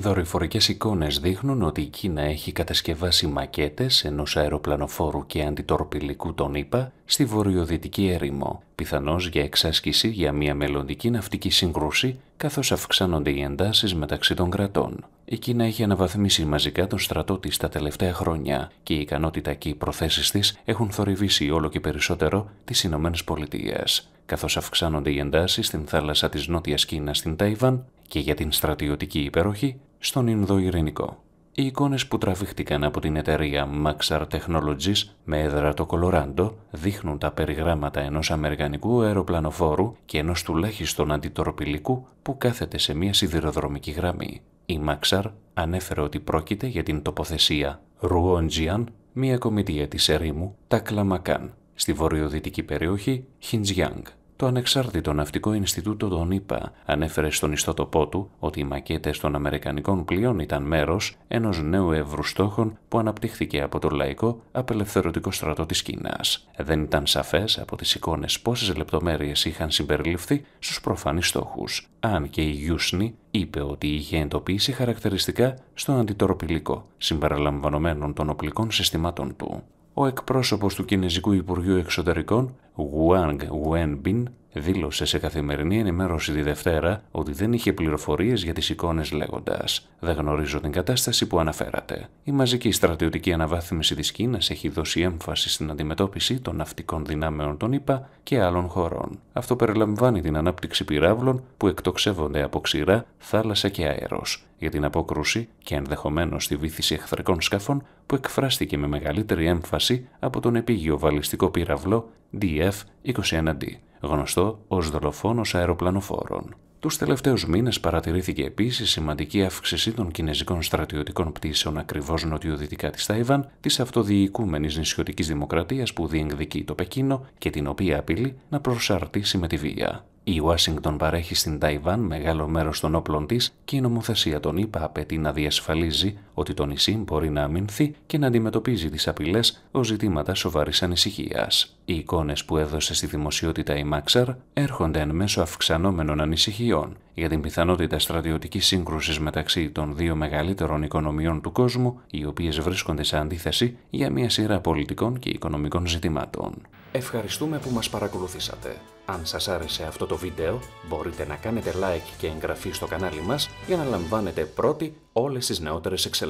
Δορυφορικές εικόνες δείχνουν ότι η Κίνα έχει κατασκευάσει μακέτες ενός αεροπλανοφόρου και αντιτορπιλικού των ΗΠΑ στη βορειοδυτική έρημο, πιθανώς για εξάσκηση για μια μελλοντική ναυτική σύγκρουση, καθώς αυξάνονται οι εντάσεις μεταξύ των κρατών. Η Κίνα έχει αναβαθμίσει μαζικά τον στρατό της τα τελευταία χρόνια και η ικανότητα και οι προθέσεις της έχουν θορυβήσει όλο και περισσότερο τις Ηνωμένες Πολιτείες. καθώς αυξάνονται οι εντάσεις στην θάλασσα της νότιας Κίνας στην Ταϊβάν και για την στρατιωτική υπεροχή στον Ινδοειρηνικό οι εικόνες που τραβήχτηκαν από την εταιρεία Maxar Technologies με έδρα το Κολοράντο δείχνουν τα περιγράμματα ενός αμερικανικού αεροπλανοφόρου και ενός τουλάχιστον αντιτορπιλικού που κάθεται σε μια σιδηροδρομική γραμμή. Η Maxar ανέφερε ότι πρόκειται για την τοποθεσία Ρουόντζιαν, μια κομιτεία της ερήμου Κλαμακάν, στη βορειοδυτική περιοχή Χιντζιάνγκ. Το ανεξάρτητο Ναυτικό Ινστιτούτο των ΗΠΑ ανέφερε στον ιστότοπό του ότι οι μακέτες των Αμερικανικών πλοίων ήταν μέρος ενός νέου εύρου στόχων που αναπτύχθηκε από το Λαϊκό Απελευθερωτικό Στρατό της Κίνας. Δεν ήταν σαφές από τις εικόνες πόσες λεπτομέρειες είχαν συμπεριληφθεί στους προφανείς στόχους, αν και η Γιούσνη είπε ότι είχε εντοπίσει χαρακτηριστικά στον αντιτοροπηλικό, συμπεριλαμβανομένων των οπλικών συστημάτων του ο εκπρόσωπος του Κινέζικου Υπουργείου Εξωτερικών, Wang Wenbin, δήλωσε σε καθημερινή ενημέρωση τη Δευτέρα ότι δεν είχε πληροφορίες για τις εικόνες, λέγοντας: Δεν γνωρίζω την κατάσταση που αναφέρατε. Η μαζική στρατιωτική αναβάθμιση της Κίνας έχει δώσει έμφαση στην αντιμετώπιση των ναυτικών δυνάμεων των ΗΠΑ και άλλων χωρών. Αυτό περιλαμβάνει την ανάπτυξη πυράβλων που εκτοξεύονται από ξηρά, θάλασσα και αέρος, για την απόκρουση και ενδεχομένως τη βήθηση εχθρικών σκαφών που εκφράστηκε με μεγαλύτερη έμφαση από τον επίγειο βαλιστικό πύραυλο DF-21D γνωστό ως δολοφόνος αεροπλανοφόρων. Τους τελευταίους μήνες παρατηρήθηκε επίσης σημαντική αύξηση των κινέζικων στρατιωτικών πτήσεων ακριβώς νοτιοδυτικά της Ταϊβάν, της αυτοδιοικούμενης νησιωτικής δημοκρατίας που διεκδικεί το Πεκίνο και την οποία απειλεί να προσαρτήσει με τη βία. Η Ουάσιγκτον παρέχει στην Ταϊβάν μεγάλο μέρος των όπλων της και η νομοθεσία των ΗΠΑ απαιτεί να διασφαλίζει ότι το νησί μπορεί να αμυνθεί και να αντιμετωπίζει τις απειλές ως ζητήματα σοβαρής ανησυχίας. Οι εικόνες που έδωσε στη δημοσιότητα η Μάξαρ έρχονται εν μέσω αυξανόμενων ανησυχιών για την πιθανότητα στρατιωτικής σύγκρουσης μεταξύ των δύο μεγαλύτερων οικονομιών του κόσμου, οι οποίες βρίσκονται σε αντίθεση για μια σειρά πολιτικών και οικονομικών ζητημάτων. Ευχαριστούμε που μας παρακολουθήσατε. Αν σας άρεσε αυτό το βίντεο, μπορείτε να κάνετε like και εγγραφή στο κανάλι μας για να λαμβάνετε πρώτοι όλες τις νεότερες εξελίξεις.